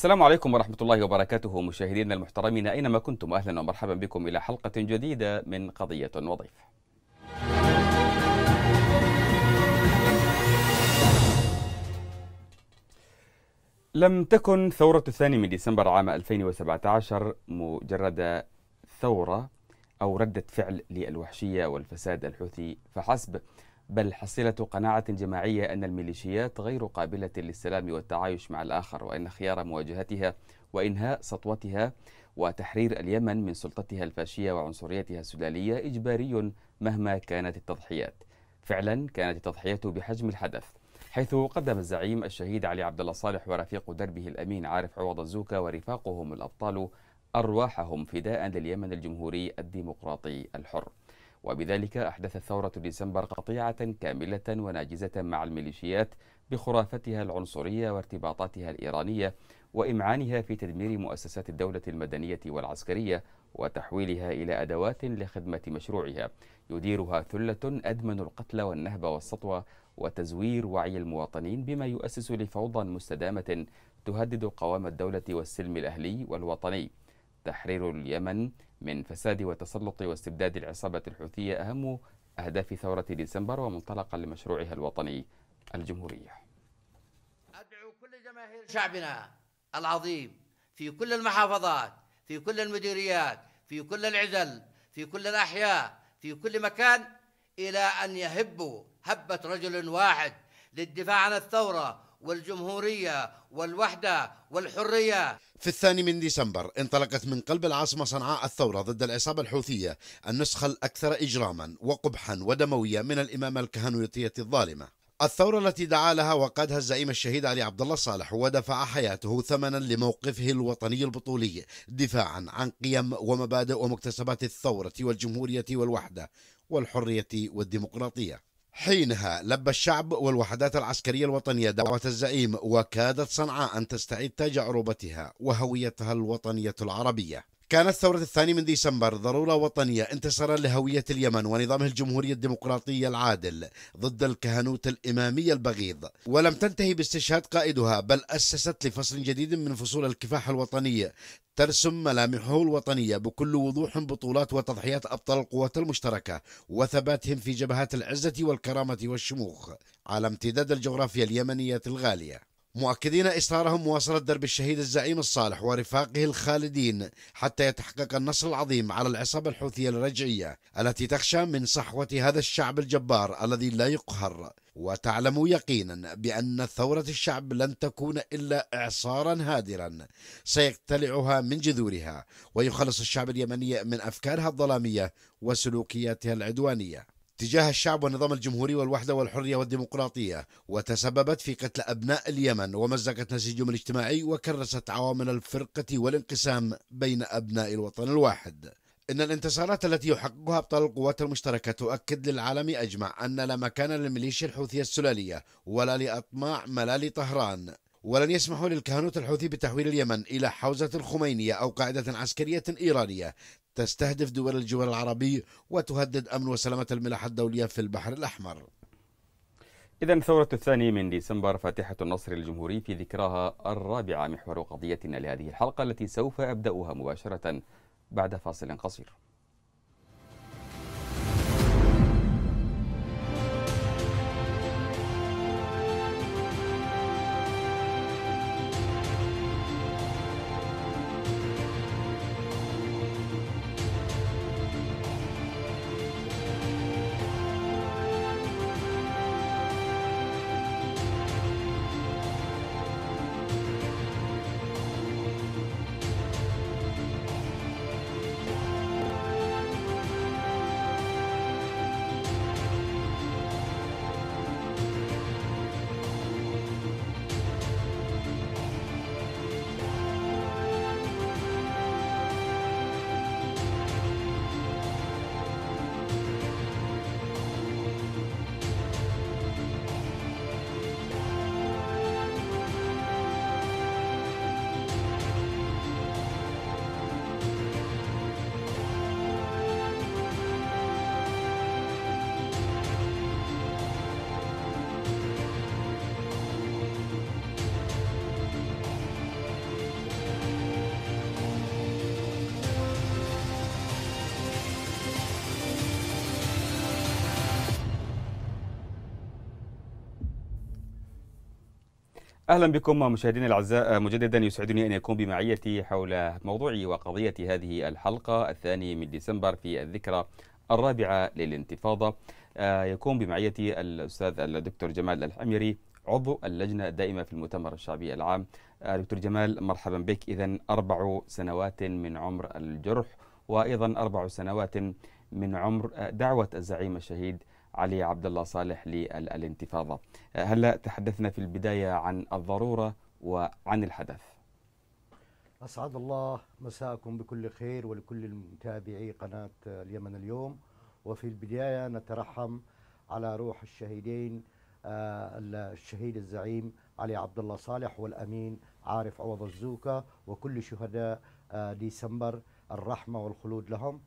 السلام عليكم ورحمة الله وبركاته مشاهدينا المحترمين أينما كنتم أهلا ومرحبا بكم إلى حلقة جديدة من قضية وضيف لم تكن ثورة الثاني من ديسمبر عام 2017 مجرد ثورة أو ردة فعل للوحشية والفساد الحوثي فحسب بل حصيلة قناعة جماعية أن الميليشيات غير قابلة للسلام والتعايش مع الآخر وأن خيار مواجهتها وإنهاء سطوتها وتحرير اليمن من سلطتها الفاشية وعنصريتها السلالية إجباري مهما كانت التضحيات فعلا كانت التضحية بحجم الحدث حيث قدم الزعيم الشهيد علي عبد الله صالح ورفيق دربه الأمين عارف عوض الزوكا ورفاقهم الأبطال أرواحهم فداء لليمن الجمهوري الديمقراطي الحر وبذلك أحدثت ثورة ديسمبر قطيعة كاملة وناجزة مع الميليشيات بخرافتها العنصرية وارتباطاتها الإيرانية وإمعانها في تدمير مؤسسات الدولة المدنية والعسكرية وتحويلها إلى أدوات لخدمة مشروعها يديرها ثلة أدمن القتل والنهب والسطوة وتزوير وعي المواطنين بما يؤسس لفوضى مستدامة تهدد قوام الدولة والسلم الأهلي والوطني تحرير اليمن من فساد وتسلط واستبداد العصابة الحوثية أهم أهداف ثورة ديسمبر ومنطلقا لمشروعها الوطني الجمهورية أدعو كل جماهير شعبنا العظيم في كل المحافظات في كل المديريات في كل العزل في كل الأحياء في كل مكان إلى أن يهبوا هبة رجل واحد للدفاع عن الثورة والجمهورية والوحدة والحرية في الثاني من ديسمبر انطلقت من قلب العاصمة صنعاء الثورة ضد العصابة الحوثية النسخة الأكثر إجراما وقبحا ودموية من الإمامة الكهنوتية الظالمة الثورة التي دعا لها وقادها الزعيم الشهيد علي عبد الله صالح ودفع حياته ثمنا لموقفه الوطني البطولي دفاعا عن قيم ومبادئ ومكتسبات الثورة والجمهورية والوحدة والحرية والديمقراطية حينها لبى الشعب والوحدات العسكرية الوطنية دعوة الزعيم وكادت صنعاء أن تستعيد تاج عروبتها وهويتها الوطنية العربية كانت ثورة الثاني من ديسمبر ضرورة وطنية انتصارا لهوية اليمن ونظامه الجمهورية الديمقراطية العادل ضد الكهنوت الإمامية البغيض ولم تنتهي باستشهاد قائدها بل أسست لفصل جديد من فصول الكفاح الوطني ترسم ملامحه الوطنية بكل وضوح بطولات وتضحيات أبطال القوات المشتركة وثباتهم في جبهات العزة والكرامة والشموخ على امتداد الجغرافيا اليمنية الغالية مؤكدين إصرارهم مواصلة درب الشهيد الزعيم الصالح ورفاقه الخالدين حتى يتحقق النصر العظيم على العصابة الحوثية الرجعية التي تخشى من صحوة هذا الشعب الجبار الذي لا يقهر وتعلم يقينا بأن ثورة الشعب لن تكون إلا إعصارا هادرا سيقتلعها من جذورها ويخلص الشعب اليمني من أفكارها الظلامية وسلوكياتها العدوانية تجاه الشعب والنظام الجمهوري والوحدة والحرية والديمقراطية وتسببت في قتل أبناء اليمن ومزقت نسيجهم الاجتماعي وكرست عوامل الفرقة والانقسام بين أبناء الوطن الواحد إن الانتصارات التي يحققها أبطال القوات المشتركة تؤكد للعالم أجمع أن لا مكان للميليشيا الحوثية السلالية ولا لأطماع ملال طهران ولن يسمحوا للكهنوت الحوثي بتحويل اليمن إلى حوزة الخمينية أو قاعدة عسكرية إيرانية تستهدف دول الجوار العربي وتهدد أمن وسلامة الملاحة الدولية في البحر الأحمر إذا ثورة الثاني من ديسمبر فاتحة النصر الجمهوري في ذكراها الرابعة محور قضيتنا لهذه الحلقة التي سوف أبدأها مباشرة بعد فاصل قصير اهلا بكم مشاهدينا الاعزاء مجددا يسعدني ان يكون بمعيتي حول موضوع وقضيه هذه الحلقه الثاني من ديسمبر في الذكرى الرابعه للانتفاضه آه، يكون بمعيتي الاستاذ الدكتور جمال الحميري عضو اللجنه الدائمه في المؤتمر الشعبي العام آه، دكتور جمال مرحبا بك اذا اربع سنوات من عمر الجرح وايضا اربع سنوات من عمر دعوه الزعيم الشهيد علي عبد الله صالح للانتفاضه. آه، هلا تحدثنا في البدايه عن الضروره وعن الحدث. اسعد الله مساءكم بكل خير ولكل متابعي قناه اليمن اليوم وفي البدايه نترحم على روح الشهيدين آه، الشهيد الزعيم علي عبد الله صالح والامين عارف عوض الزوكا وكل شهداء آه، ديسمبر الرحمه والخلود لهم.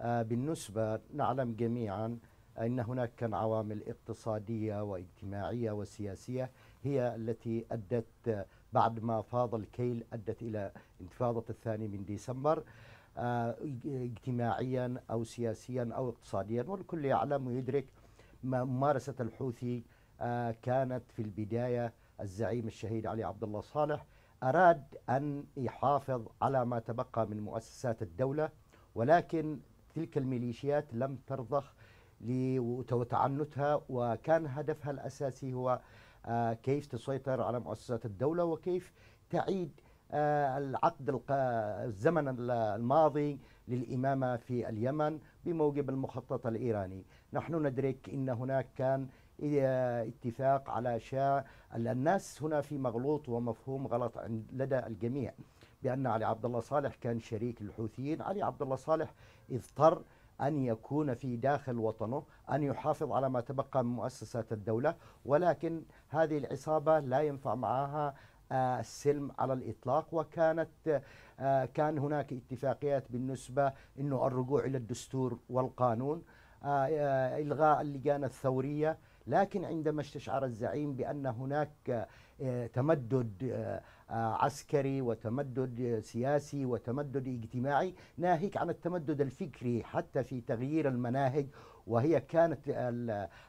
بالنسبه نعلم جميعا أن هناك كان عوامل اقتصادية واجتماعية وسياسية هي التي أدت بعد ما فاض الكيل أدت إلى انتفاضة الثاني من ديسمبر آه، اجتماعيا أو سياسيا أو اقتصاديا والكل يعلم ويدرك ممارسة الحوثي آه، كانت في البداية الزعيم الشهيد علي عبد الله صالح أراد أن يحافظ على ما تبقى من مؤسسات الدولة ولكن تلك الميليشيات لم ترضخ وتعنتها وكان هدفها الأساسي هو آه، كيف تسيطر على مؤسسات الدولة وكيف تعيد آه، العقد الزمن الماضي للإمامة في اليمن بموجب المخطط الإيراني نحن ندرك أن هناك كان آه، اتفاق على شاء الناس هنا في مغلوط ومفهوم غلط لدى الجميع بأن علي عبد الله صالح كان شريك للحوثيين علي عبد الله صالح اضطر أن يكون في داخل وطنه أن يحافظ على ما تبقى من مؤسسات الدولة ولكن هذه العصابة لا ينفع معها آه، السلم على الإطلاق وكانت آه، كان هناك اتفاقيات بالنسبة أنه الرجوع إلى الدستور والقانون آه، إلغاء اللجان الثورية لكن عندما استشعر الزعيم بأن هناك تمدد آه، عسكري وتمدد سياسي وتمدد اجتماعي ناهيك عن التمدد الفكري حتى في تغيير المناهج وهي كانت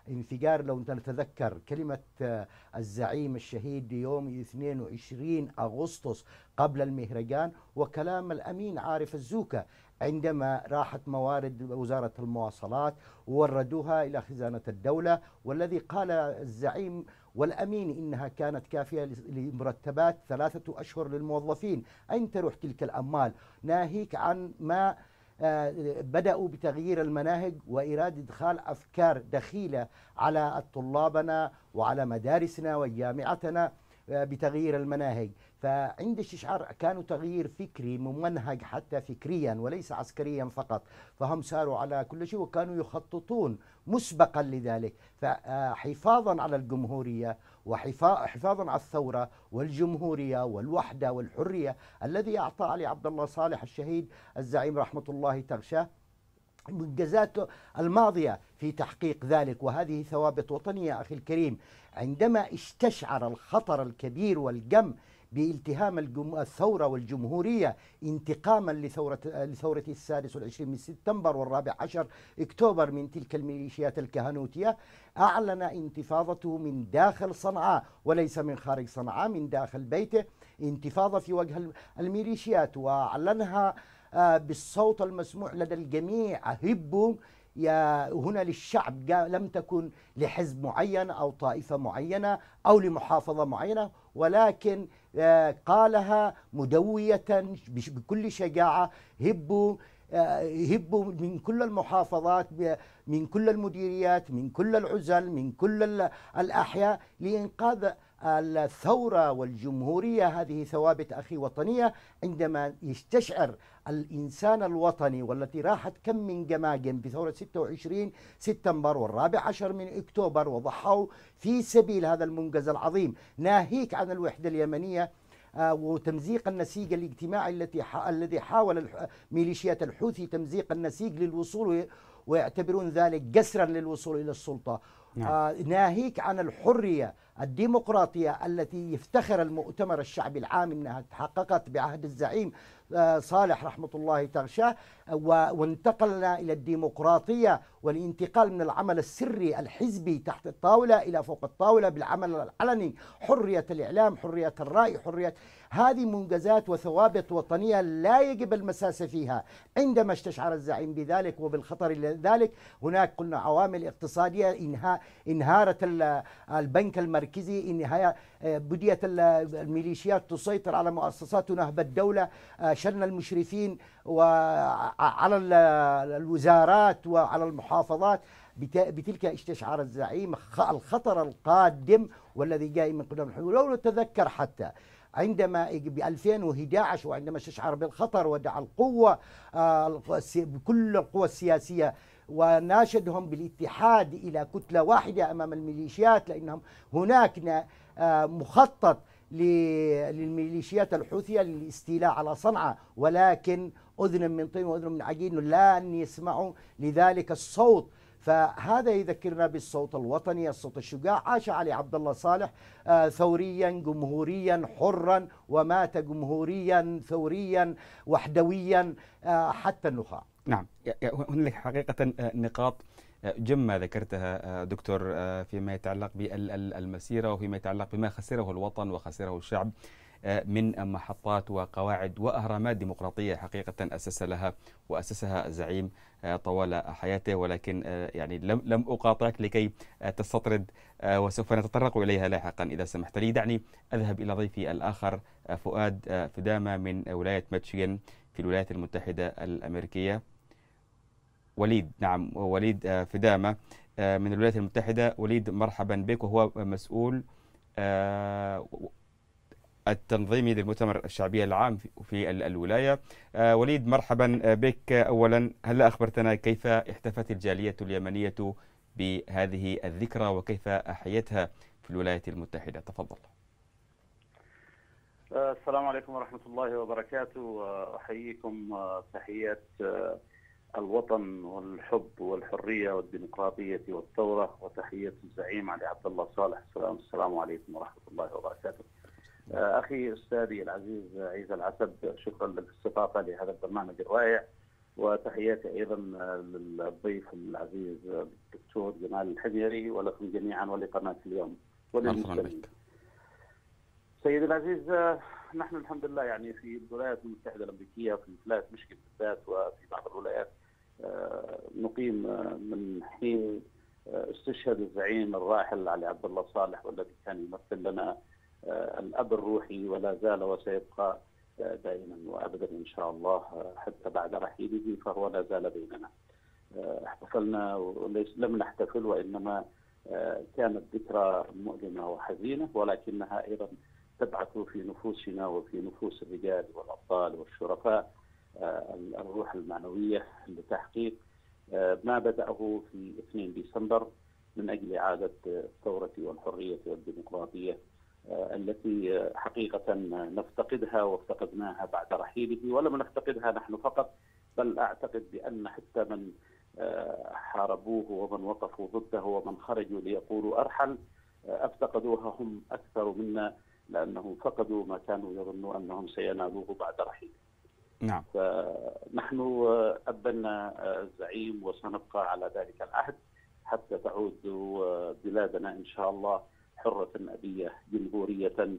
الانفجار لو نتذكر كلمة آه، الزعيم الشهيد يوم 22 أغسطس قبل المهرجان وكلام الأمين عارف الزوكة عندما راحت موارد وزارة المواصلات ووردوها إلى خزانة الدولة والذي قال الزعيم والأمين إنها كانت كافية لمرتبات ثلاثة أشهر للموظفين أين تروح تلك الأموال ناهيك عن ما آه، بدأوا بتغيير المناهج وإرادة إدخال أفكار دخيلة على طلابنا وعلى مدارسنا وجامعتنا آه، بتغيير المناهج فعند الشعار كانوا تغيير فكري ممنهج حتى فكريا وليس عسكريا فقط فهم ساروا على كل شيء وكانوا يخططون مسبقا لذلك فحفاظا على الجمهورية وحفاظا على الثورة والجمهورية والوحدة والحرية الذي أعطى علي عبد الله صالح الشهيد الزعيم رحمة الله تغشاه منجزاته الماضية في تحقيق ذلك وهذه ثوابت وطنية أخي الكريم عندما استشعر الخطر الكبير والجم بالتهام الثورة والجمهورية انتقاما لثورة, لثورة السادس والعشرين من سبتمبر والرابع عشر اكتوبر من تلك الميليشيات الكهنوتية أعلن انتفاضته من داخل صنعاء وليس من خارج صنعاء من داخل بيته انتفاضة في وجه الميليشيات وأعلنها آه، بالصوت المسموع لدى الجميع هبوا يا هنا للشعب لم تكن لحزب معين او طائفه معينه او لمحافظه معينه ولكن قالها مدوية بكل شجاعة هبوا آه، هبوا من كل المحافظات من كل المديريات من كل العزل من كل الأحياء لإنقاذ الثورة والجمهورية هذه ثوابت أخي وطنية عندما يستشعر الإنسان الوطني والتي راحت كم من جماجم بثورة 26 سبتمبر والرابع عشر من أكتوبر وضحوا في سبيل هذا المنجز العظيم ناهيك عن الوحدة اليمنية آه، وتمزيق النسيج الاجتماعي التي الذي حاول ميليشيات الحوثي تمزيق النسيج للوصول ويعتبرون ذلك جسرا للوصول إلى السلطة نعم. آه، ناهيك عن الحرية الديمقراطية التي يفتخر المؤتمر الشعبي العام أنها تحققت بعهد الزعيم آه، صالح رحمة الله تغشاه وانتقلنا إلى الديمقراطية والانتقال من العمل السري الحزبي تحت الطاولة إلى فوق الطاولة بالعمل العلني حرية الإعلام حرية الرأي حرية هذه منجزات وثوابت وطنية لا يجب المساس فيها عندما استشعر الزعيم بذلك وبالخطر لذلك هناك قلنا عوامل اقتصادية إنها انهارت البنك المركزي المركزي إن آه، بديت الميليشيات تسيطر على مؤسسات نهب الدولة آه، شن المشرفين وعلى الوزارات وعلى المحافظات بتلك استشعار الزعيم الخطر القادم والذي جاي من قدام الحلول لو نتذكر حتى عندما ب 2011 وعندما استشعر بالخطر ودعا القوة آه، كل القوى السياسية وناشدهم بالاتحاد إلى كتلة واحدة أمام الميليشيات لأنهم هناك آه، مخطط للميليشيات الحوثية للاستيلاء على صنعاء ولكن أذن من طين وأذن من عجين لا يسمعوا لذلك الصوت فهذا يذكرنا بالصوت الوطني الصوت الشجاع عاش علي عبد الله صالح آه، ثوريا جمهوريا حرا ومات جمهوريا ثوريا وحدويا آه، حتى النخاع نعم هنالك حقيقة آه، نقاط آه، جمة ذكرتها آه، دكتور فيما يتعلق بالمسيرة وفيما يتعلق بما خسره الوطن وخسره الشعب من محطات وقواعد وأهرامات ديمقراطية حقيقة أسس لها وأسسها الزعيم طوال حياته ولكن يعني لم لم أقاطعك لكي تستطرد وسوف نتطرق إليها لاحقا إذا سمحت لي دعني أذهب إلى ضيفي الآخر فؤاد فدامة من ولاية ماتشيغن في الولايات المتحدة الأمريكية وليد نعم وليد آه، فدامة آه، من الولايات المتحدة وليد مرحبا بك وهو مسؤول آه، التنظيمي للمؤتمر الشعبي العام في الولاية وليد مرحبا بك أولا هل أخبرتنا كيف احتفت الجالية اليمنية بهذه الذكرى وكيف أحيتها في الولايات المتحدة تفضل السلام عليكم ورحمة الله وبركاته أحييكم تحيات الوطن والحب والحرية والديمقراطية والثورة وتحية الزعيم علي عبد الله صالح السلام السلام عليكم ورحمة الله وبركاته آه، أخي أستاذي العزيز عيسى العسب شكرا للاستضافة لهذا البرنامج الرائع وتحياتي أيضا آه، للضيف العزيز الدكتور جمال الحميري ولكم جميعا ولقناة اليوم سيدي العزيز آه، نحن الحمد لله يعني في الولايات المتحده الامريكيه وفي ولايات مشكل بالذات وفي بعض الولايات آه، نقيم آه، من حين آه، استشهد الزعيم الراحل علي عبد الله صالح والذي كان يمثل لنا الاب الروحي ولا زال وسيبقى دائما وابدا ان شاء الله حتى بعد رحيله فهو لا زال بيننا. احتفلنا وليس لم نحتفل وانما كانت ذكرى مؤلمه وحزينه ولكنها ايضا تبعث في نفوسنا وفي نفوس الرجال والابطال والشرفاء آه، الروح المعنوية لتحقيق آه، ما بدأه في 2 ديسمبر من أجل إعادة آه، الثورة والحرية والديمقراطية التي حقيقة نفتقدها وافتقدناها بعد رحيله ولم نفتقدها نحن فقط بل أعتقد بأن حتى من حاربوه ومن وقفوا ضده ومن خرجوا ليقولوا أرحل افتقدوها هم أكثر منا لأنهم فقدوا ما كانوا يظنون أنهم سينالوه بعد رحيله نعم فنحن آه، أبنا آه، الزعيم وسنبقى على ذلك العهد حتى تعود آه، بلادنا إن شاء الله حرة أبية جمهورية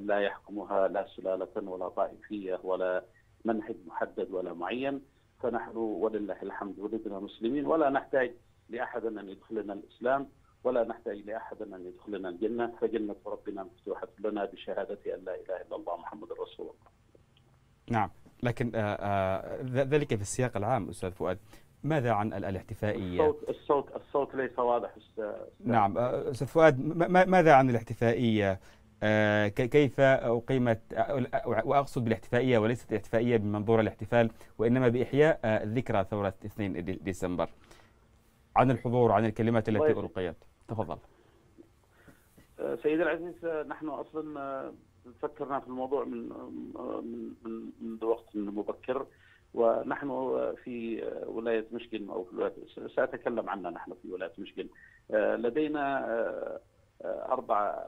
لا يحكمها لا سلالة ولا طائفية ولا منهج محدد ولا معين فنحن ولله الحمد ولدنا مسلمين ولا نحتاج لأحد أن يدخلنا الإسلام ولا نحتاج لأحد أن يدخلنا الجنة فجنة ربنا مفتوحة لنا بشهادة أن لا إله إلا الله محمد رسول الله نعم لكن آه، آه، ذلك في السياق العام استاذ فؤاد ماذا عن الاحتفائية؟ الصوت الصوت الصوت ليس واضح نعم آه، استاذ فؤاد ماذا عن الاحتفائية؟ كيف أقيمت وأقصد بالاحتفائية وليست الاحتفائية بمنظور الاحتفال وإنما بإحياء ذكرى ثورة 2 ديسمبر عن الحضور عن الكلمات التي طيب. ألقيت تفضل سيدي العزيز نحن أصلا فكرنا في الموضوع من من منذ وقت مبكر ونحن في ولايه مشكل او في الولايات ساتكلم عنا نحن في ولايه مشكل لدينا اربع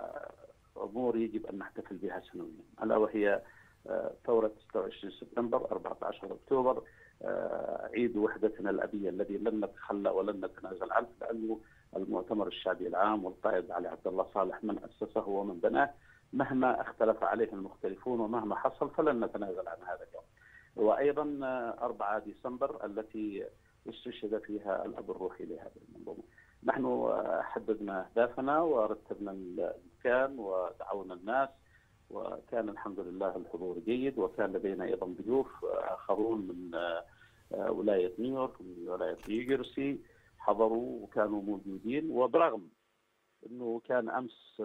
امور يجب ان نحتفل بها سنويا الا وهي ثوره 26 سبتمبر 14 اكتوبر عيد وحدتنا الابيه الذي لن نتخلى ولن نتنازل عنه لانه المؤتمر الشعبي العام والقائد علي عبد الله صالح من اسسه ومن بناه مهما اختلف عليه المختلفون ومهما حصل فلن نتنازل عن هذا اليوم. وايضا 4 آه، ديسمبر التي استشهد فيها الاب الروحي لهذه المنظومه. نحن آه، حددنا اهدافنا ورتبنا المكان ودعونا الناس وكان الحمد لله الحضور جيد وكان لدينا ايضا ضيوف آه، اخرون من ولايه نيويورك من ولايه نيوجيرسي حضروا وكانوا موجودين وبرغم انه كان امس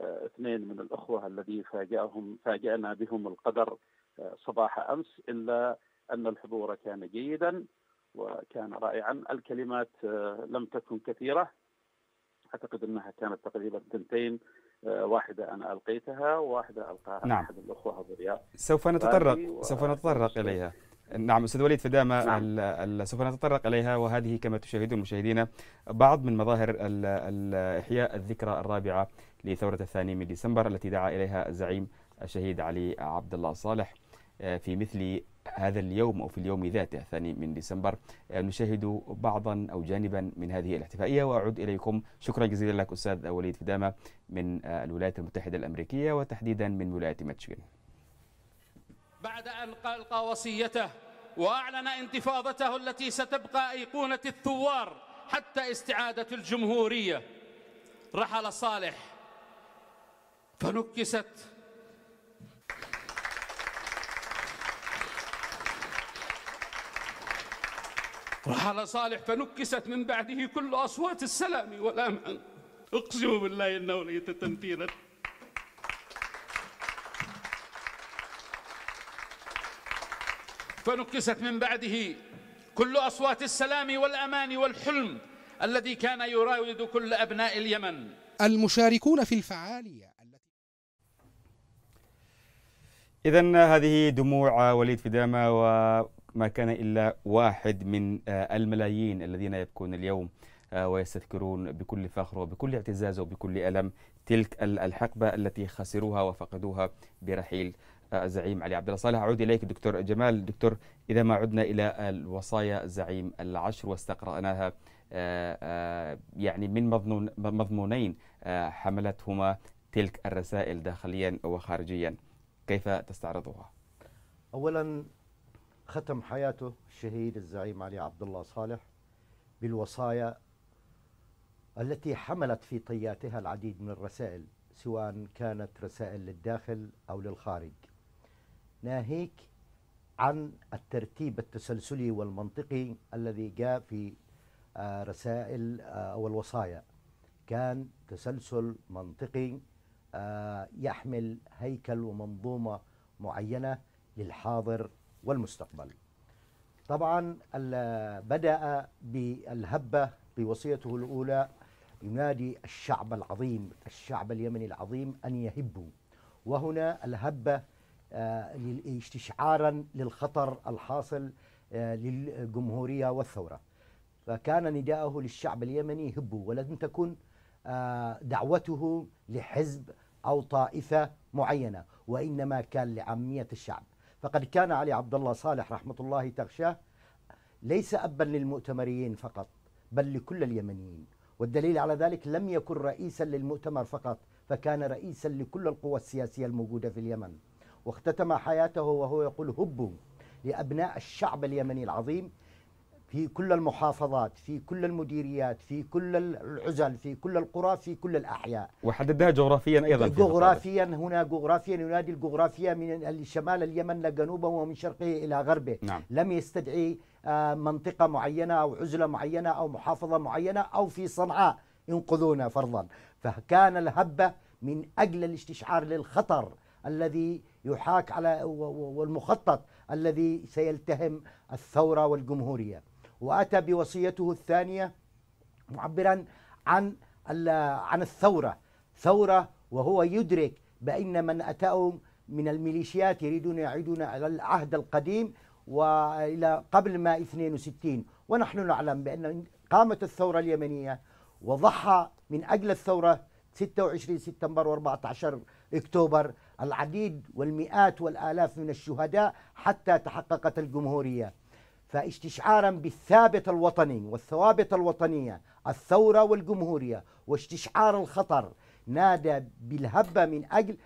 آه، اثنين من الأخوة الذي فاجأهم فاجأنا بهم القدر آه، صباح أمس إلا أن الحضور كان جيدا وكان رائعا الكلمات آه، لم تكن كثيرة أعتقد أنها كانت تقريبا تنتين واحدة أنا ألقيتها وواحدة ألقاها نعم. أحد الأخوة أبو سوف نتطرق و... سوف نتطرق إليها نعم استاذ وليد فدامه نعم. سوف نتطرق اليها وهذه كما تشاهدون مشاهدينا بعض من مظاهر احياء الذكرى الرابعه لثوره الثاني من ديسمبر التي دعا اليها الزعيم الشهيد علي عبد الله صالح آه، في مثل هذا اليوم او في اليوم ذاته الثاني من ديسمبر آه، نشاهد بعضا او جانبا من هذه الاحتفائيه واعود اليكم شكرا جزيلا لك استاذ وليد فدامه من آه، الولايات المتحده الامريكيه وتحديدا من ولايه ميشيغان بعد أن ألقى وصيته وأعلن انتفاضته التي ستبقى أيقونة الثوار حتى استعادة الجمهورية رحل صالح فنكست رحل صالح فنكست من بعده كل أصوات السلام والأمان أقسم بالله إنه ليت تنفيذا فنكست من بعده كل أصوات السلام والأمان والحلم الذي كان يراود كل أبناء اليمن المشاركون في الفعالية إذا هذه دموع وليد فدامة وما كان إلا واحد من آه، الملايين الذين يبكون اليوم آه، ويستذكرون بكل فخر وبكل اعتزاز وبكل ألم تلك الحقبة التي خسروها وفقدوها برحيل الزعيم آه، علي عبد الله صالح اعود اليك دكتور جمال دكتور اذا ما عدنا الى الوصايا الزعيم العشر واستقراناها آه، آه، يعني من مضمون مضمونين حملتهما تلك الرسائل داخليا وخارجيا كيف تستعرضها؟ اولا ختم حياته الشهيد الزعيم علي عبد الله صالح بالوصايا التي حملت في طياتها العديد من الرسائل سواء كانت رسائل للداخل او للخارج ناهيك عن الترتيب التسلسلي والمنطقي الذي جاء في آه، رسائل آه، أو الوصايا كان تسلسل منطقي آه، يحمل هيكل ومنظومة معينة للحاضر والمستقبل طبعا بدأ بالهبة بوصيته الأولى ينادي الشعب العظيم الشعب اليمني العظيم أن يهبوا وهنا الهبة آه، استشعارا للخطر الحاصل آه، للجمهورية والثورة فكان نداءه للشعب اليمني هبوا ولم تكن آه، دعوته لحزب أو طائفة معينة وإنما كان لعامية الشعب فقد كان علي عبد الله صالح رحمة الله تغشاه ليس أبا للمؤتمريين فقط بل لكل اليمنيين والدليل على ذلك لم يكن رئيسا للمؤتمر فقط فكان رئيسا لكل القوى السياسية الموجودة في اليمن واختتم حياته وهو يقول هبوا لأبناء الشعب اليمني العظيم في كل المحافظات في كل المديريات في كل العزل في كل القرى في كل الأحياء وحددها جغرافيا أيضا جغرافيا هنا جغرافيا ينادي الجغرافيا من شمال اليمن لجنوبه ومن شرقه إلى غربه نعم. لم يستدعي آه، منطقة معينة أو عزلة معينة أو محافظة معينة أو في صنعاء ينقذونا فرضا فكان الهبة من أجل الاستشعار للخطر الذي يحاك على والمخطط الذي سيلتهم الثوره والجمهوريه واتى بوصيته الثانيه معبرا عن عن الثوره ثوره وهو يدرك بان من اتاهم من الميليشيات يريدون يعيدون الى العهد القديم والى قبل ما 62 ونحن نعلم بان قامت الثوره اليمنيه وضحى من اجل الثوره 26 سبتمبر و14 اكتوبر العديد والمئات والالاف من الشهداء حتى تحققت الجمهوريه فاستشعارا بالثابت الوطني والثوابت الوطنيه الثوره والجمهوريه واستشعار الخطر نادى بالهبه من اجل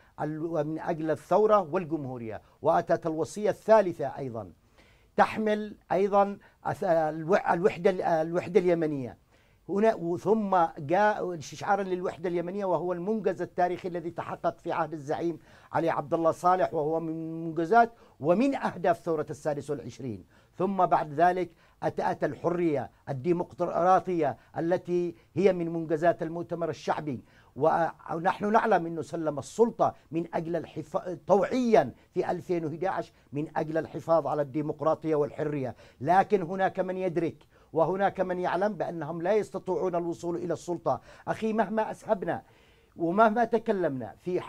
من اجل الثوره والجمهوريه واتت الوصيه الثالثه ايضا تحمل ايضا الوحده الوحده اليمنيه هنا ثم جاء شعارا للوحدة اليمنية وهو المنجز التاريخي الذي تحقق في عهد الزعيم علي عبد الله صالح وهو من منجزات ومن أهداف ثورة السادس والعشرين ثم بعد ذلك أتأت الحرية الديمقراطية التي هي من منجزات المؤتمر الشعبي ونحن نعلم أنه سلم السلطة من أجل الحفاظ طوعيا في 2011 من أجل الحفاظ على الديمقراطية والحرية لكن هناك من يدرك وهناك من يعلم بأنهم لا يستطيعون الوصول إلى السلطة أخي مهما أسهبنا ومهما تكلمنا في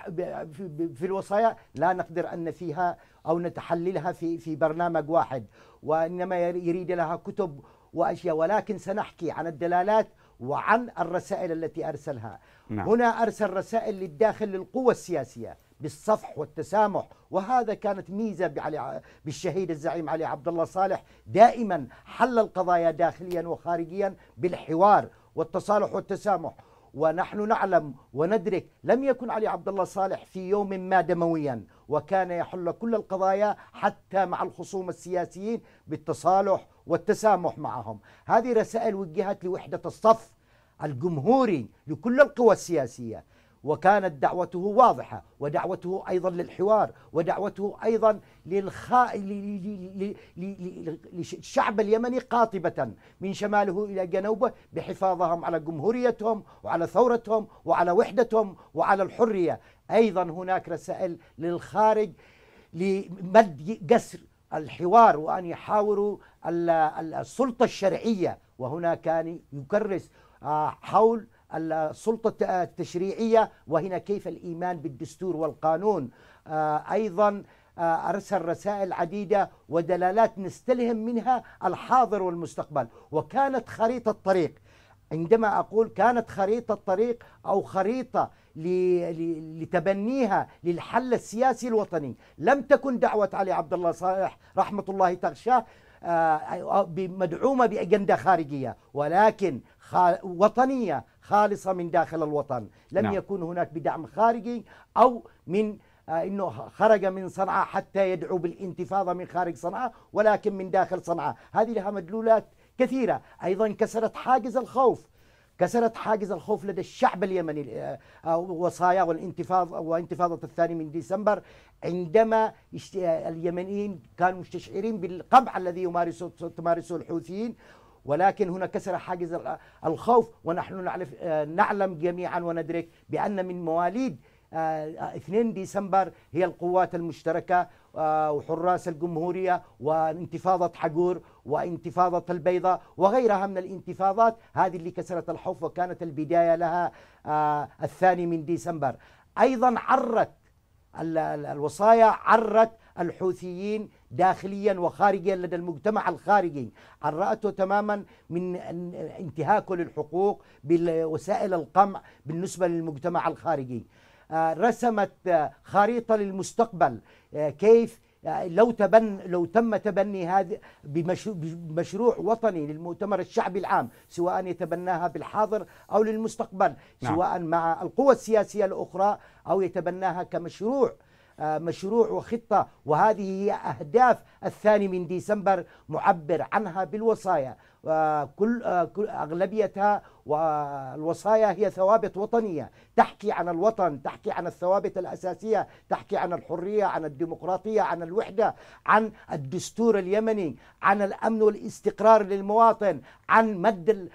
في الوصايا لا نقدر ان نفيها او نتحللها في في برنامج واحد وانما يريد لها كتب واشياء ولكن سنحكي عن الدلالات وعن الرسائل التي ارسلها نعم. هنا ارسل رسائل للداخل للقوى السياسيه بالصفح والتسامح وهذا كانت ميزة بعلي بالشهيد الزعيم علي عبد الله صالح دائما حل القضايا داخليا وخارجيا بالحوار والتصالح والتسامح ونحن نعلم وندرك لم يكن علي عبد الله صالح في يوم ما دمويا وكان يحل كل القضايا حتى مع الخصوم السياسيين بالتصالح والتسامح معهم هذه رسائل وجهت لوحدة الصف الجمهوري لكل القوى السياسية وكانت دعوته واضحة ودعوته أيضا للحوار ودعوته أيضا للخاء للشعب اليمني قاطبة من شماله إلى جنوبه بحفاظهم على جمهوريتهم وعلى ثورتهم وعلى وحدتهم وعلى الحرية أيضا هناك رسائل للخارج لمد قسر الحوار وأن يحاوروا السلطة الشرعية وهنا كان يكرس آه، حول السلطة التشريعية وهنا كيف الإيمان بالدستور والقانون آه، أيضا آه، أرسل رسائل عديدة ودلالات نستلهم منها الحاضر والمستقبل وكانت خريطة طريق عندما أقول كانت خريطة طريق أو خريطة لتبنيها للحل السياسي الوطني لم تكن دعوة علي عبد الله صالح رحمة الله تغشاه آه، مدعومة بأجندة خارجية ولكن وطنية خالصة من داخل الوطن لم نعم. يكون هناك بدعم خارجي أو من آه، انه خرج من صنعاء حتى يدعو بالانتفاضه من خارج صنعاء ولكن من داخل صنعاء، هذه لها مدلولات كثيره، ايضا كسرت حاجز الخوف كسرت حاجز الخوف لدى الشعب اليمني آه، آه، وصايا والانتفاضة وانتفاضة الثاني من ديسمبر عندما اليمنيين كانوا مستشعرين بالقمع الذي يمارسه تمارسه الحوثيين ولكن هنا كسر حاجز الخوف ونحن نعرف آه، نعلم جميعا وندرك بأن من مواليد 2 آه، ديسمبر هي القوات المشتركة آه، وحراس الجمهورية وانتفاضة حجور وانتفاضة البيضة وغيرها من الانتفاضات هذه اللي كسرت الحوف وكانت البداية لها الثاني من ديسمبر أيضا عرت الوصايا عرت الحوثيين داخليا وخارجيا لدى المجتمع الخارجي عرأته تماما من انتهاكه للحقوق بوسائل القمع بالنسبة للمجتمع الخارجي آه، رسمت آه، خريطة للمستقبل آه، كيف لو تبن لو تم تبني هذا بمشروع وطني للمؤتمر الشعبي العام سواء يتبناها بالحاضر او للمستقبل نعم. سواء مع القوى السياسيه الاخرى او يتبناها كمشروع آه، مشروع وخطة وهذه هي أهداف الثاني من ديسمبر معبر عنها بالوصايا آه، آه، كل أغلبيتها والوصايا هي ثوابت وطنية تحكي عن الوطن تحكي عن الثوابت الأساسية تحكي عن الحرية عن الديمقراطية عن الوحدة عن الدستور اليمني عن الأمن والاستقرار للمواطن عن مد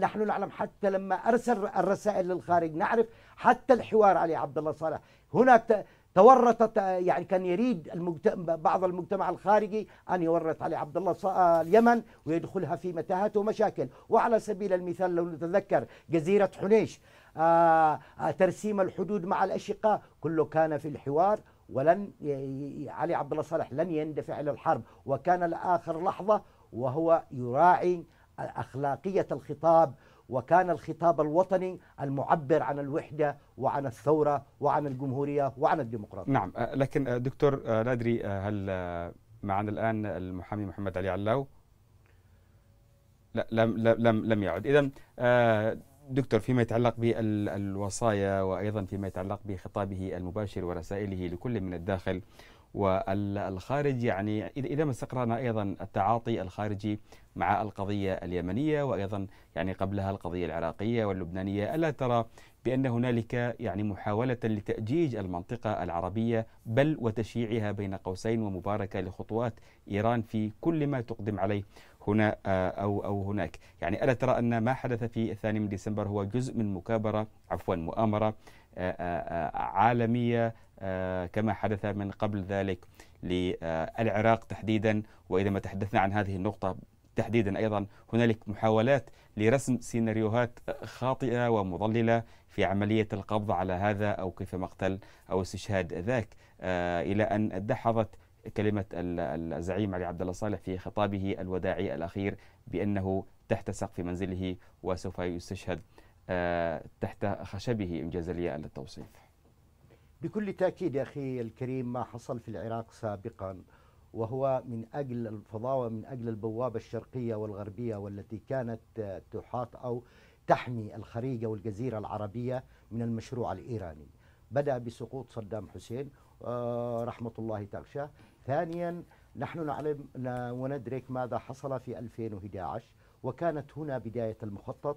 نحن نعلم حتى لما أرسل الرسائل للخارج نعرف حتى الحوار علي عبد الله صالح هناك تورطت يعني كان يريد المجتمع بعض المجتمع الخارجي أن يورط علي عبد الله اليمن ويدخلها في متاهات ومشاكل وعلى سبيل المثال لو نتذكر جزيرة حنيش آه، آه، ترسيم الحدود مع الأشقاء كله كان في الحوار ولن علي عبد الله صالح لن يندفع إلى الحرب وكان لآخر لحظة وهو يراعي أخلاقية الخطاب وكان الخطاب الوطني المعبر عن الوحدة وعن الثورة وعن الجمهورية وعن الديمقراطية نعم آه، لكن آه، دكتور آه، لا أدري هل معنا الآن المحامي محمد علي علاو لا لم لم لم يعد إذا دكتور فيما يتعلق بالوصايا وأيضا فيما يتعلق بخطابه المباشر ورسائله لكل من الداخل والخارج يعني إذا ما استقرأنا أيضا التعاطي الخارجي مع القضية اليمنية وأيضا يعني قبلها القضية العراقية واللبنانية ألا ترى بأن هنالك يعني محاولة لتأجيج المنطقة العربية بل وتشييعها بين قوسين ومباركة لخطوات إيران في كل ما تقدم عليه هنا آه، أو أو هناك يعني ألا ترى أن ما حدث في الثاني من ديسمبر هو جزء من مكابرة عفوا مؤامرة عالمية آه، كما حدث من قبل ذلك للعراق تحديدا وإذا ما تحدثنا عن هذه النقطة تحديدا أيضا هنالك محاولات لرسم سيناريوهات خاطئة ومضللة في عملية القبض على هذا أو كيف مقتل أو استشهاد ذاك آه، إلى أن دحضت كلمة الزعيم علي عبد الله صالح في خطابه الوداعي الأخير بأنه تحت سقف منزله وسوف يستشهد آه، تحت خشبه الجزلية للتوصيف بكل تأكيد يا أخي الكريم ما حصل في العراق سابقا وهو من أجل الفضاوة من أجل البوابة الشرقية والغربية والتي كانت تحاط أو تحمي الخليج والجزيرة العربية من المشروع الإيراني بدأ بسقوط صدام حسين آه، رحمة الله تغشاه ثانيا نحن نعلم وندرك ماذا حصل في 2011 وكانت هنا بداية المخطط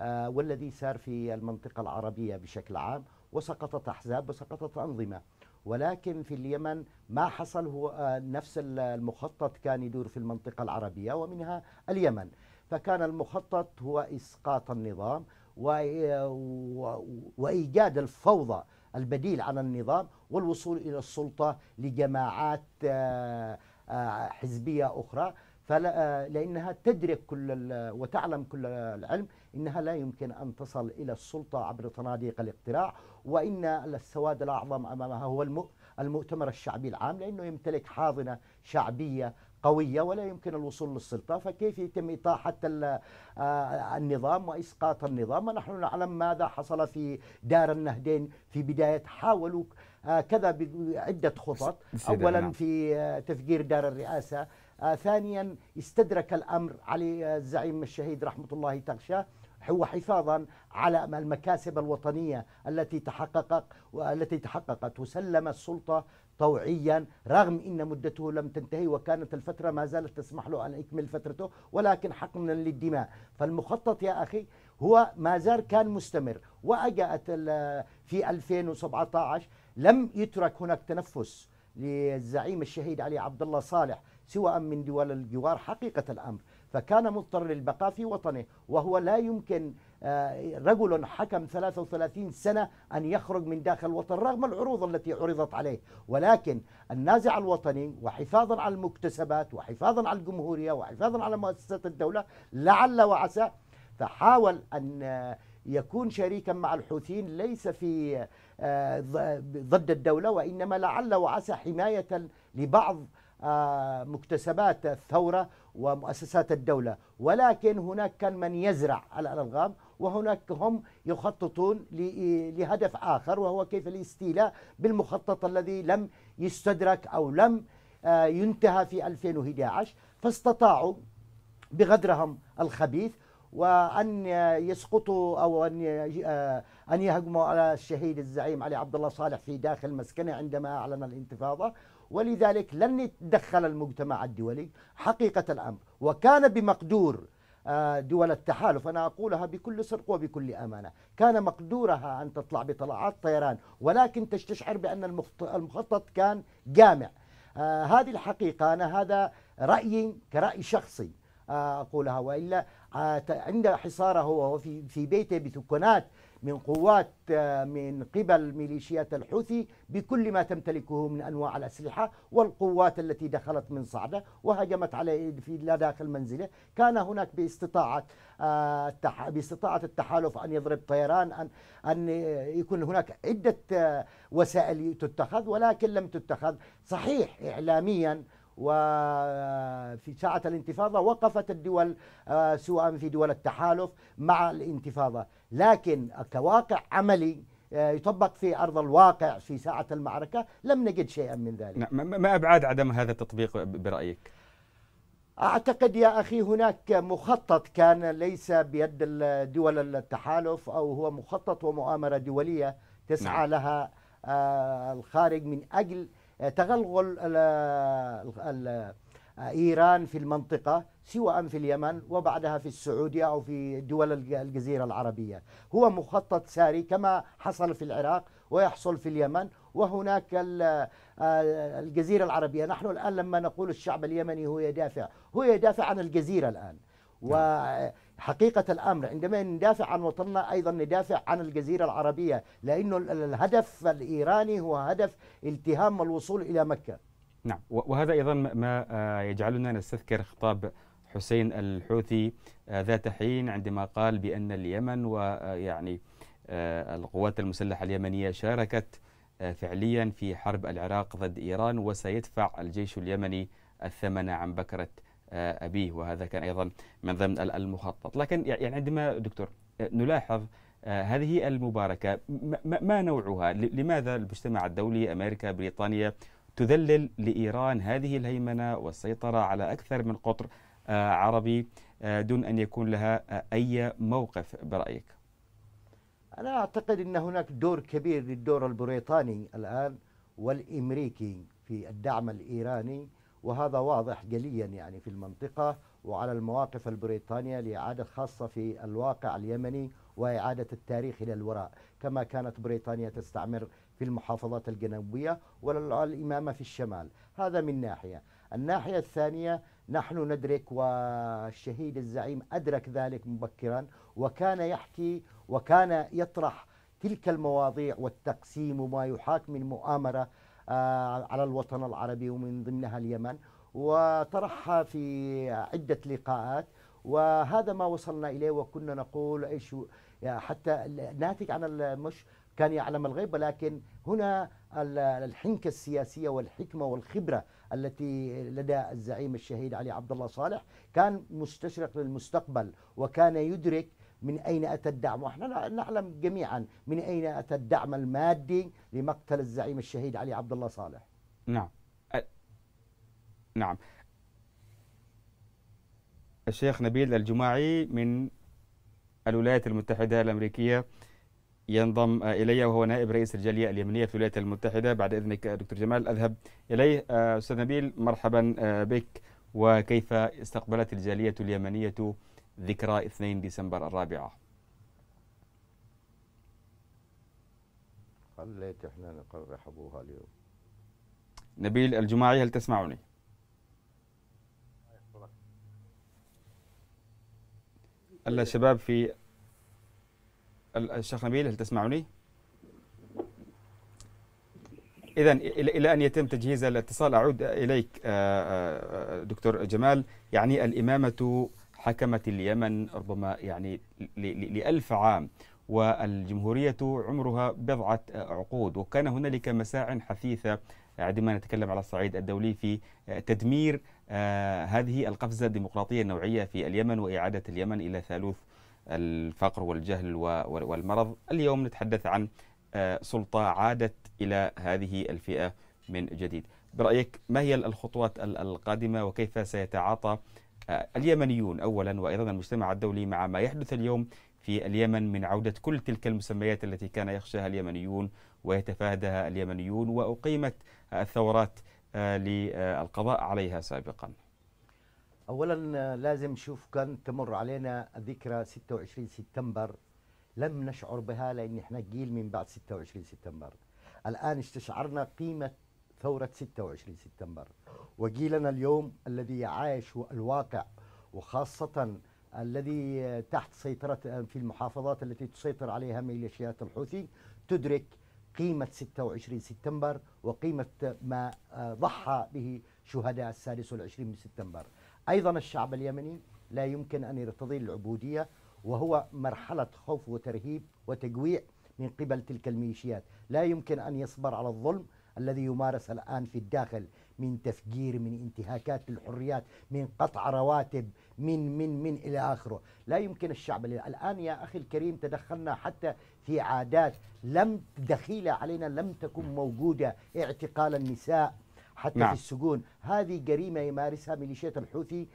آه، والذي سار في المنطقة العربية بشكل عام وسقطت أحزاب وسقطت أنظمة ولكن في اليمن ما حصل هو آه، نفس المخطط كان يدور في المنطقة العربية ومنها اليمن فكان المخطط هو إسقاط النظام وإيجاد الفوضى البديل عن النظام والوصول إلى السلطة لجماعات آه، حزبية أخرى فلا لأنها تدرك كل وتعلم كل العلم إنها لا يمكن أن تصل إلى السلطة عبر صناديق الاقتراع وإن السواد الأعظم أمامها هو المؤتمر الشعبي العام لأنه يمتلك حاضنة شعبية قوية ولا يمكن الوصول للسلطة فكيف يتم إطاحة النظام وإسقاط النظام ونحن نعلم ماذا حصل في دار النهدين في بداية حاولوا كذا بعدة خطط أولا نعم. في تفجير دار الرئاسة آه، ثانيا استدرك الأمر علي الزعيم الشهيد رحمة الله تغشاه هو حفاظا على المكاسب الوطنية التي تحققت والتي تحققت وسلم السلطة طوعيا رغم ان مدته لم تنتهي وكانت الفتره ما زالت تسمح له ان يكمل فترته ولكن حقنا للدماء فالمخطط يا اخي هو ما زال كان مستمر واجاءت في 2017 لم يترك هناك تنفس للزعيم الشهيد علي عبد الله صالح سواء من دول الجوار حقيقة الأمر فكان مضطر للبقاء في وطنه وهو لا يمكن آه، رجل حكم 33 سنة أن يخرج من داخل الوطن رغم العروض التي عرضت عليه ولكن النازع الوطني وحفاظا على المكتسبات وحفاظا على الجمهورية وحفاظا على مؤسسات الدولة لعل وعسى فحاول أن آه، يكون شريكا مع الحوثيين ليس في آه، ضد الدولة وإنما لعل وعسى حماية لبعض آه، مكتسبات الثورة ومؤسسات الدولة ولكن هناك كان من يزرع على الألغام وهناك هم يخططون لهدف آخر وهو كيف الاستيلاء بالمخطط الذي لم يستدرك أو لم آه، ينتهى في 2011 فاستطاعوا بغدرهم الخبيث وأن يسقطوا أو أن آه، أن يهجموا على الشهيد الزعيم علي عبد الله صالح في داخل مسكنه عندما أعلن الانتفاضة ولذلك لن يتدخل المجتمع الدولي حقيقة الأمر وكان بمقدور آه، دول التحالف أنا أقولها بكل صدق وبكل أمانة كان مقدورها أن تطلع بطلعات طيران ولكن تستشعر بأن المخطط كان جامع آه، هذه الحقيقة أنا هذا رأيي كرأي شخصي آه، أقولها وإلا عند حصاره وهو في بيته بثكنات من قوات آه، من قبل ميليشيات الحوثي بكل ما تمتلكه من أنواع الأسلحة والقوات التي دخلت من صعدة وهجمت عليه في لا داخل منزله كان هناك باستطاعة آه، باستطاعة التحالف أن يضرب طيران أن أن يكون هناك عدة آه، وسائل تتخذ ولكن لم تتخذ صحيح إعلامياً وفي ساعة الانتفاضة وقفت الدول سواء في دول التحالف مع الانتفاضة لكن كواقع عملي آه، يطبق في ارض الواقع في ساعه المعركه لم نجد شيئا من ذلك نعم، ما ابعاد عدم هذا التطبيق برايك اعتقد يا اخي هناك مخطط كان ليس بيد الدول التحالف او هو مخطط ومؤامره دوليه تسعى نعم. لها آه، الخارج من اجل تغلغل إيران في المنطقة سوى في اليمن وبعدها في السعودية أو في دول الجزيرة العربية هو مخطط ساري كما حصل في العراق ويحصل في اليمن وهناك آه، الجزيرة العربية نحن الآن لما نقول الشعب اليمني هو يدافع هو يدافع عن الجزيرة الآن وحقيقة نعم. الأمر عندما ندافع عن وطننا أيضا ندافع عن الجزيرة العربية لأنه الهدف الإيراني هو هدف التهام الوصول إلى مكة نعم وهذا أيضا ما آه، يجعلنا نستذكر خطاب حسين الحوثي آه، ذات حين عندما قال بأن اليمن ويعني آه، القوات المسلحة اليمنية شاركت فعليا في حرب العراق ضد إيران وسيدفع الجيش اليمني الثمن عن بكرة أبيه وهذا كان أيضا من ضمن المخطط لكن يعني عندما دكتور نلاحظ هذه المباركة ما نوعها لماذا المجتمع الدولي أمريكا بريطانيا تذلل لإيران هذه الهيمنة والسيطرة على أكثر من قطر آه، عربي آه، دون أن يكون لها آه، أي موقف برأيك أنا أعتقد أن هناك دور كبير للدور البريطاني الآن والإمريكي في الدعم الإيراني وهذا واضح جليا يعني في المنطقة وعلى المواقف البريطانية لإعادة خاصة في الواقع اليمني وإعادة التاريخ إلى الوراء كما كانت بريطانيا تستعمر في المحافظات الجنوبية والإمامة في الشمال هذا من ناحية الناحية الثانية نحن ندرك والشهيد الزعيم أدرك ذلك مبكرا وكان يحكي وكان يطرح تلك المواضيع والتقسيم وما يحاك من مؤامرة آه، على الوطن العربي ومن ضمنها اليمن وطرحها في عدة لقاءات وهذا ما وصلنا إليه وكنا نقول إيش حتى ناتج عن المش كان يعلم الغيب ولكن هنا الحنكة السياسية والحكمة والخبرة التي لدى الزعيم الشهيد علي عبد الله صالح كان مستشرق للمستقبل وكان يدرك من أين أتى الدعم ونحن نعلم جميعا من أين أتى الدعم المادي لمقتل الزعيم الشهيد علي عبد الله صالح نعم نعم الشيخ نبيل الجماعي من الولايات المتحدة الأمريكية ينضم الي وهو نائب رئيس الجاليه اليمنيه في الولايات المتحده بعد اذنك دكتور جمال اذهب اليه آه، استاذ نبيل مرحبا آه، بك وكيف استقبلت الجاليه اليمنيه ذكرى 2 ديسمبر الرابعه خليت احنا نقرر ابوها اليوم نبيل الجماعي هل تسمعني؟ الشباب في الشيخ نبيل هل تسمعني؟ إذا إلى أن يتم تجهيز الاتصال أعود إليك آه، آه، دكتور جمال يعني الإمامة حكمت اليمن ربما يعني لألف عام والجمهورية عمرها بضعة عقود وكان هنالك مساع حثيثة عندما نتكلم على الصعيد الدولي في آه، تدمير هذه القفزة الديمقراطية النوعية في اليمن وإعادة اليمن إلى ثالوث الفقر والجهل والمرض اليوم نتحدث عن آه، سلطة عادت إلى هذه الفئة من جديد برأيك ما هي الخطوات القادمة وكيف سيتعاطى آه، اليمنيون أولا وأيضا المجتمع الدولي مع ما يحدث اليوم في اليمن من عودة كل تلك المسميات التي كان يخشاها اليمنيون ويتفادها اليمنيون وأقيمت الثورات آه، للقضاء عليها سابقا اولا لازم نشوف كان تمر علينا ذكرى 26 سبتمبر لم نشعر بها لان احنا جيل من بعد 26 سبتمبر الان استشعرنا قيمه ثوره 26 سبتمبر وجيلنا اليوم الذي يعايش الواقع وخاصه الذي تحت سيطرة في المحافظات التي تسيطر عليها ميليشيات الحوثي تدرك قيمة 26 سبتمبر وقيمة ما آه، ضحى به شهداء السادس والعشرين من سبتمبر أيضا الشعب اليمني لا يمكن أن يرتضي العبودية وهو مرحلة خوف وترهيب وتجويع من قبل تلك الميليشيات لا يمكن أن يصبر على الظلم الذي يمارس الآن في الداخل من تفجير من انتهاكات للحريات من قطع رواتب من من من إلى آخره لا يمكن الشعب الآن يا أخي الكريم تدخلنا حتى في عادات لم دخيلة علينا لم تكن موجودة اعتقال النساء حتى نعم. في السجون هذه جريمة يمارسها ميليشيات الحوثي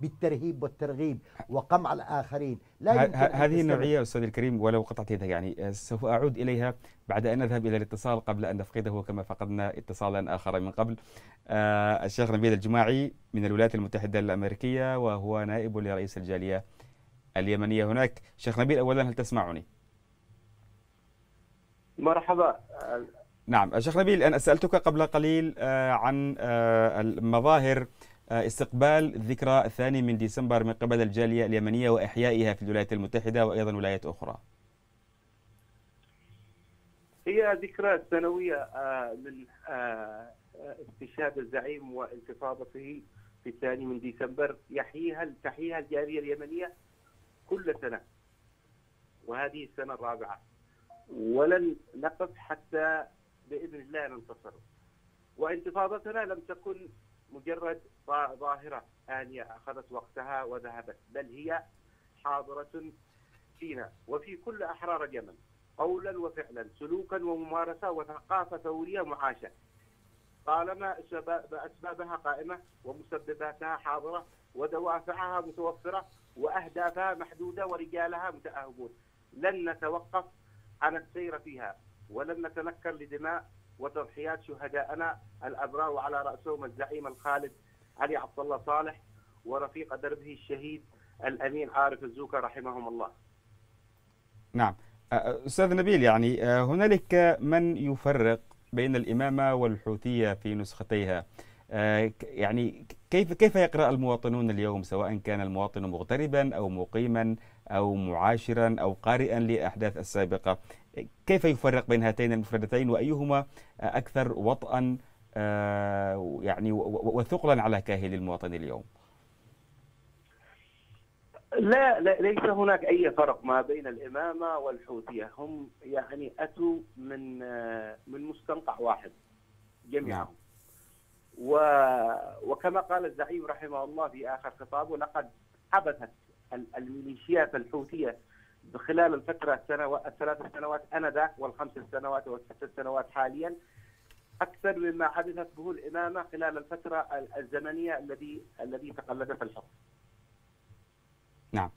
بالترهيب والترغيب وقمع الآخرين لا يمكن هذه النوعية أستاذ الكريم ولو قطعت يدها يعني أه، سوف أعود إليها بعد أن نذهب إلى الاتصال قبل أن نفقده كما فقدنا اتصالا آخر من قبل آه الشيخ نبيل الجماعي من الولايات المتحدة الأمريكية وهو نائب لرئيس الجالية اليمنية هناك شيخ نبيل أولا هل تسمعني؟ مرحبا نعم شيخ نبيل أنا سألتك قبل قليل آه، عن آه، المظاهر آه، استقبال ذكرى الثاني من ديسمبر من قبل الجالية اليمنية وإحيائها في الولايات المتحدة وأيضا ولايات أخرى هي ذكرى سنوية من استشهاد الزعيم وانتفاضته في الثاني من ديسمبر يحييها تحييها الجالية اليمنية كل سنة وهذه السنة الرابعة ولن نقف حتى باذن الله ننتصر. وانتفاضتنا لم تكن مجرد ظاهره انيه اخذت وقتها وذهبت، بل هي حاضره فينا وفي كل احرار اليمن قولا وفعلا، سلوكا وممارسه وثقافه ثوريه معاشه. طالما اسبابها قائمه ومسبباتها حاضره ودوافعها متوفره واهدافها محدوده ورجالها متاهبون. لن نتوقف عن السير فيها ولن نتنكر لدماء وتضحيات شهدائنا الابرار وعلى راسهم الزعيم الخالد علي عبد الله صالح ورفيق دربه الشهيد الامين عارف الزوكا رحمهم الله. نعم استاذ نبيل يعني هنالك من يفرق بين الامامه والحوثيه في نسختيها. آه، يعني كيف كيف يقرا المواطنون اليوم سواء كان المواطن مغتربا او مقيما او معاشرا او قارئا لاحداث السابقه كيف يفرق بين هاتين المفردتين وايهما اكثر وطئا آه، يعني وثقلا على كاهل المواطن اليوم لا, لا ليس هناك اي فرق ما بين الامامه والحوثيه هم يعني اتوا من آه، من مستنقع واحد جميعهم نعم. و... وكما قال الزعيم رحمه الله في آخر خطابه لقد حدثت الميليشيات الحوثية خلال الفترة السنو... الثلاث سنوات أنذاك والخمس سنوات والست سنوات حاليا أكثر مما حدثت به الإمامة خلال الفترة الزمنية الذي الذي تقلدت الحكم. نعم.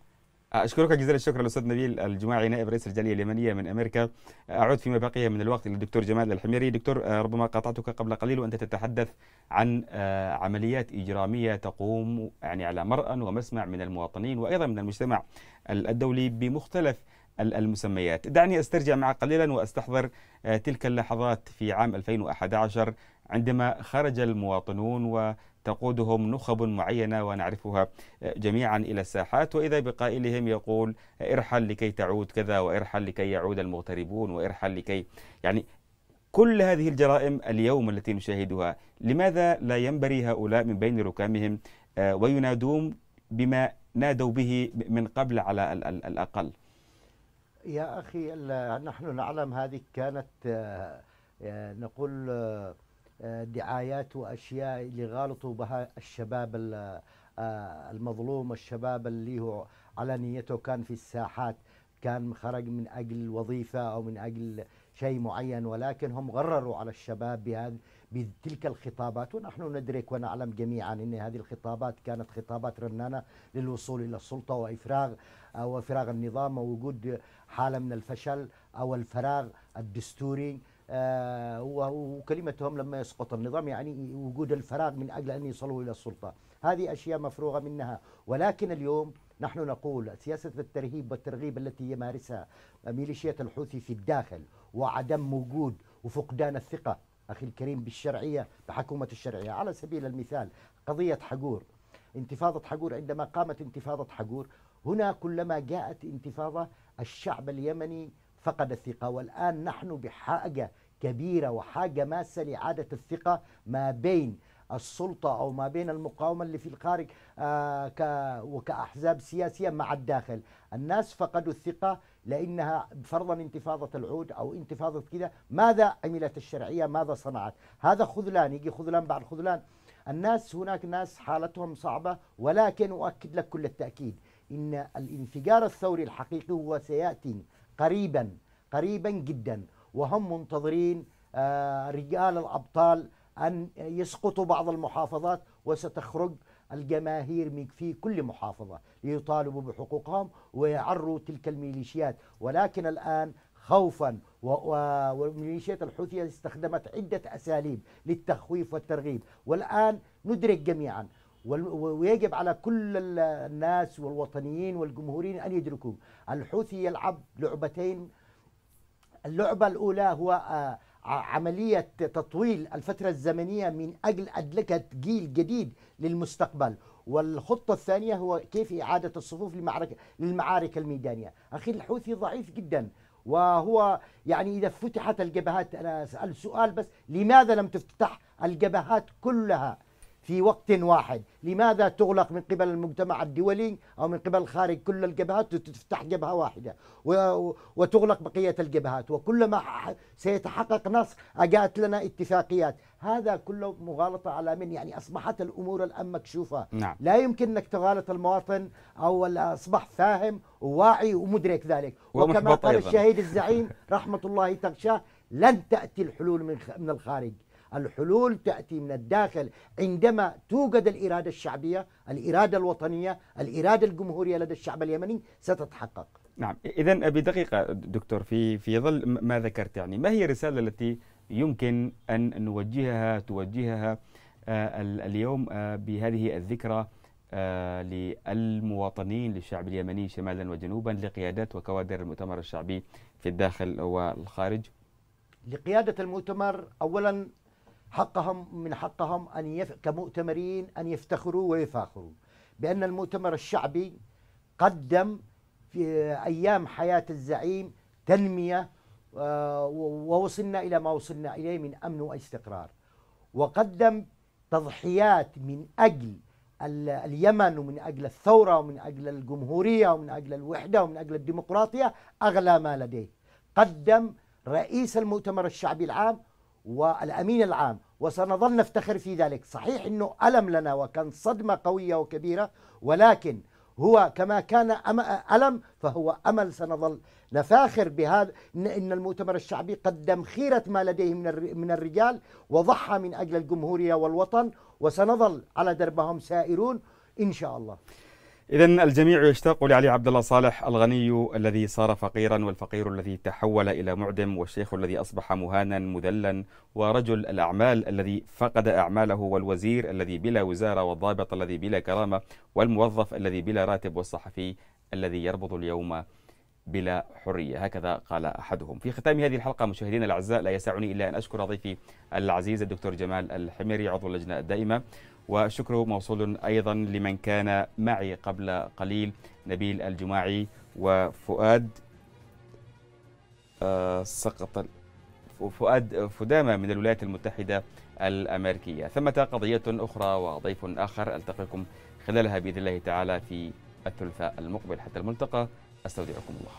أشكرك جزيل الشكر الأستاذ نبيل الجماعي نائب رئيس الجالية اليمنية من أمريكا أعود فيما بقي من الوقت للدكتور جمال الحميري دكتور آه، ربما قاطعتك قبل قليل وأنت تتحدث عن آه، عمليات إجرامية تقوم يعني على مرأى ومسمع من المواطنين وأيضا من المجتمع الدولي بمختلف المسميات دعني أسترجع معك قليلا وأستحضر آه، تلك اللحظات في عام 2011 عندما خرج المواطنون و تقودهم نخب معينة ونعرفها آه، جميعا إلى الساحات وإذا بقائلهم يقول آه، ارحل لكي تعود كذا وارحل لكي يعود المغتربون وارحل لكي يعني كل هذه الجرائم اليوم التي نشاهدها لماذا لا ينبري هؤلاء من بين ركامهم آه، وينادون بما نادوا به من قبل على الأقل يا أخي نحن نعلم هذه كانت نقول آه، دعايات واشياء اللي غالطوا بها الشباب آه، المظلوم الشباب اللي هو على نيته كان في الساحات كان خرج من اجل وظيفه او من اجل شيء معين ولكن هم غرروا على الشباب بهذه بتلك الخطابات ونحن ندرك ونعلم جميعا ان هذه الخطابات كانت خطابات رنانه للوصول الى السلطه وافراغ آه، وفراغ النظام ووجود حاله من الفشل او الفراغ الدستوري آه، وكلمتهم لما يسقط النظام يعني وجود الفراغ من أجل أن يصلوا إلى السلطة هذه أشياء مفروغة منها ولكن اليوم نحن نقول سياسة الترهيب والترغيب التي يمارسها ميليشيات الحوثي في الداخل وعدم وجود وفقدان الثقة أخي الكريم بالشرعية بحكومة الشرعية على سبيل المثال قضية حقور انتفاضة حقور عندما قامت انتفاضة حقور هنا كلما جاءت انتفاضة الشعب اليمني فقد الثقة والآن نحن بحاجة كبيرة وحاجة ماسة لإعادة الثقة ما بين السلطة أو ما بين المقاومة اللي في الخارج آه، وكأحزاب سياسية مع الداخل الناس فقدوا الثقة لأنها فرضا انتفاضة العود أو انتفاضة كذا ماذا عملت الشرعية ماذا صنعت هذا خذلان يجي خذلان بعد خذلان الناس هناك ناس حالتهم صعبة ولكن أؤكد لك كل التأكيد إن الانفجار الثوري الحقيقي هو سيأتي قريبا قريبا جدا وهم منتظرين آه، رجال الأبطال أن يسقطوا بعض المحافظات وستخرج الجماهير في كل محافظة ليطالبوا بحقوقهم ويعروا تلك الميليشيات ولكن الآن خوفا وميليشيات الحوثية استخدمت عدة أساليب للتخويف والترغيب والآن ندرك جميعا ويجب على كل الناس والوطنيين والجمهوريين أن يدركوا الحوثي يلعب لعبتين اللعبة الأولى هو آه، عملية تطويل الفترة الزمنية من أجل أدلكة جيل جديد للمستقبل والخطة الثانية هو كيف إعادة الصفوف للمعركة, للمعارك الميدانية أخي الحوثي ضعيف جدا وهو يعني إذا فتحت الجبهات أنا أسأل سؤال بس لماذا لم تفتح الجبهات كلها في وقت واحد لماذا تغلق من قبل المجتمع الدولي أو من قبل الخارج كل الجبهات وتفتح جبهة واحدة وتغلق بقية الجبهات وكلما سيتحقق نص أجات لنا اتفاقيات هذا كله مغالطة على من يعني أصبحت الأمور الآن مكشوفة نعم. لا يمكن أنك تغالط المواطن أو أصبح فاهم وواعي ومدرك ذلك وكما قال الشهيد الزعيم رحمة الله تغشاه لن تأتي الحلول من الخارج الحلول تأتي من الداخل عندما توجد الإرادة الشعبية الإرادة الوطنية الإرادة الجمهورية لدى الشعب اليمني ستتحقق نعم إذا بدقيقة دكتور في في ظل ما ذكرت يعني ما هي الرسالة التي يمكن أن نوجهها توجهها آه، اليوم آه، بهذه الذكرى آه، للمواطنين للشعب اليمني شمالا وجنوبا لقيادات وكوادر المؤتمر الشعبي في الداخل والخارج لقيادة المؤتمر أولا حقهم من حقهم أن يف... كمؤتمرين أن يفتخروا ويفاخروا بأن المؤتمر الشعبي قدم في أيام حياة الزعيم تنمية آه، ووصلنا إلى ما وصلنا إليه من أمن واستقرار وقدم تضحيات من أجل اليمن ومن أجل الثورة ومن أجل الجمهورية ومن أجل الوحدة ومن أجل الديمقراطية أغلى ما لديه قدم رئيس المؤتمر الشعبي العام والأمين العام وسنظل نفتخر في ذلك صحيح أنه ألم لنا وكان صدمة قوية وكبيرة ولكن هو كما كان ألم فهو أمل سنظل نفاخر بهذا إن المؤتمر الشعبي قدم خيرة ما لديه من الرجال وضحى من أجل الجمهورية والوطن وسنظل على دربهم سائرون إن شاء الله إذا الجميع يشتاق لعلي عبد الله صالح الغني الذي صار فقيرا والفقير الذي تحول إلى معدم والشيخ الذي أصبح مهانا مذلا ورجل الأعمال الذي فقد أعماله والوزير الذي بلا وزارة والضابط الذي بلا كرامة والموظف الذي بلا راتب والصحفي الذي يربط اليوم بلا حرية هكذا قال أحدهم في ختام هذه الحلقة مشاهدينا الأعزاء لا يسعني إلا أن أشكر ضيفي العزيز الدكتور جمال الحميري عضو اللجنة الدائمة والشكر موصول أيضا لمن كان معي قبل قليل نبيل الجماعي وفؤاد آه، سقط فؤاد فدامة من الولايات المتحدة الأمريكية ثمة قضية أخرى وضيف آخر ألتقيكم خلالها بإذن الله تعالى في الثلاثاء المقبل حتى الملتقى أستودعكم الله